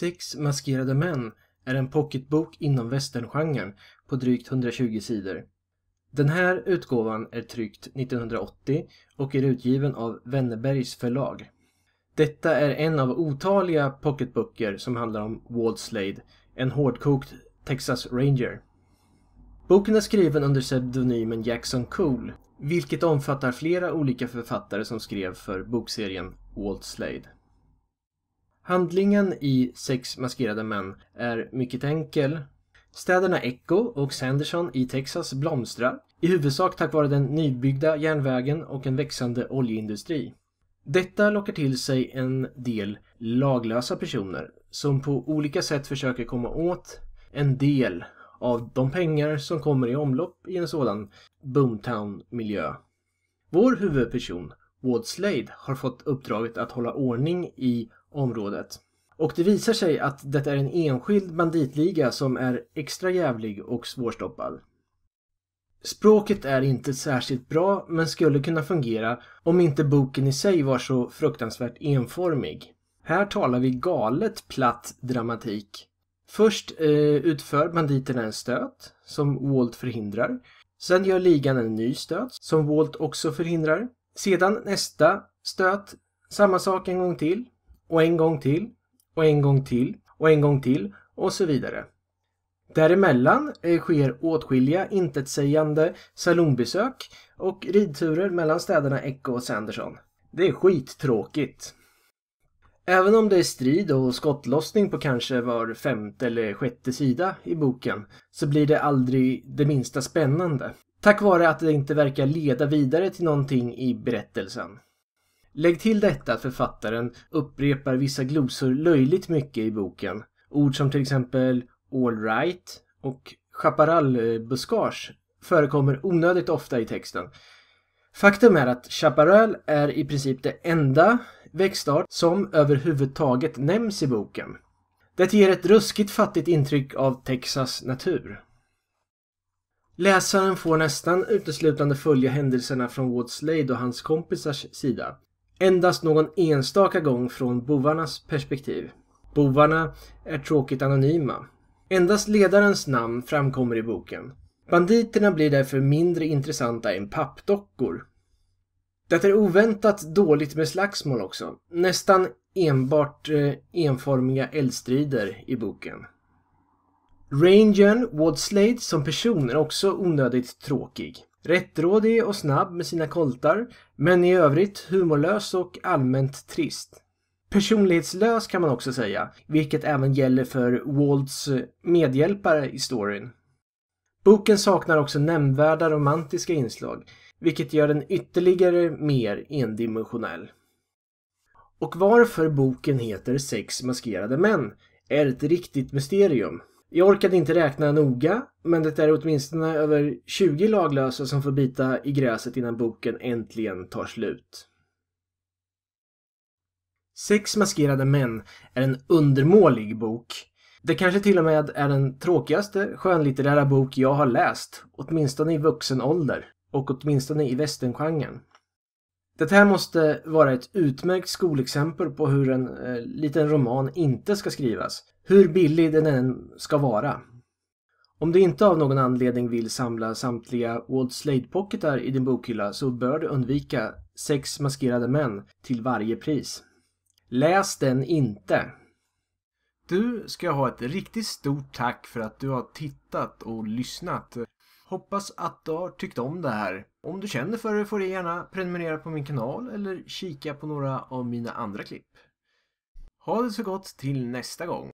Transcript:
Sex maskerade män är en pocketbok inom westerngenren på drygt 120 sidor. Den här utgåvan är tryckt 1980 och är utgiven av Wennerbergs förlag. Detta är en av otaliga pocketböcker som handlar om Walt Slade, en hårdkokt Texas Ranger. Boken är skriven under pseudonymen Jackson Cole, vilket omfattar flera olika författare som skrev för bokserien Walt Slade. Handlingen i Sex maskerade män är mycket enkel. Städerna Echo och Sanderson i Texas blomstrar, i huvudsak tack vare den nybyggda järnvägen och en växande oljeindustri. Detta lockar till sig en del laglösa personer som på olika sätt försöker komma åt en del av de pengar som kommer i omlopp i en sådan boomtown-miljö. Vår huvudperson, Ward Slade, har fått uppdraget att hålla ordning i området. Och det visar sig att det är en enskild banditliga som är extra jävlig och svårstoppad. Språket är inte särskilt bra men skulle kunna fungera om inte boken i sig var så fruktansvärt enformig. Här talar vi galet platt dramatik. Först eh, utför banditerna en stöt, som Walt förhindrar. Sen gör ligan en ny stöt, som Walt också förhindrar. Sedan nästa stöt, samma sak en gång till och en gång till och en gång till och en gång till och så vidare. Däremellan eh, sker åtskilliga intetsägande salonbesök och ridturer mellan städerna Echo och Sanderson. Det är skittråkigt. Även om det är strid och skottlossning på kanske var femte eller sjätte sida i boken så blir det aldrig det minsta spännande. Tack vare att det inte verkar leda vidare till någonting i berättelsen. Lägg till detta att författaren upprepar vissa glosor löjligt mycket i boken. Ord som till exempel all right och 'chaparallbuskage' förekommer onödigt ofta i texten. Faktum är att chaparall är i princip det enda växtart som överhuvudtaget nämns i boken. Det ger ett ruskigt fattigt intryck av Texas natur. Läsaren får nästan uteslutande följa händelserna från Woods Slade och hans kompisars sida. Endast någon enstaka gång från bovarnas perspektiv. Bovarna är tråkigt anonyma. Endast ledarens namn framkommer i boken. Banditerna blir därför mindre intressanta än pappdockor. Det är oväntat dåligt med slagsmål också. Nästan enbart eh, enformiga eldstrider i boken. Rangern Wadslayde som person är också onödigt tråkig. Rättrådig och snabb med sina koltar, men i övrigt humorlös och allmänt trist. Personlighetslös kan man också säga, vilket även gäller för Walds medhjälpare i storyn. Boken saknar också nämnvärda romantiska inslag, vilket gör den ytterligare mer endimensionell. Och varför boken heter Sex maskerade män är ett riktigt mysterium. Jag orkade inte räkna noga, men det är åtminstone över 20 laglösa som får bita i gräset innan boken äntligen tar slut. Sex maskerade män är en undermålig bok. Det kanske till och med är den tråkigaste skönlitterära bok jag har läst, åtminstone i vuxen ålder och åtminstone i västerngenren. Det här måste vara ett utmärkt skolexempel på hur en eh, liten roman inte ska skrivas hur billig den än ska vara. Om du inte av någon anledning vill samla samtliga Walt Slade-pocketar i din bokhylla så bör du undvika Sex maskerade män till varje pris. Läs den inte! Du ska ha ett riktigt stort tack för att du har tittat och lyssnat. Hoppas att du har tyckt om det här. Om du känner för det får du gärna prenumerera på min kanal eller kika på några av mina andra klipp. Ha det så gott till nästa gång!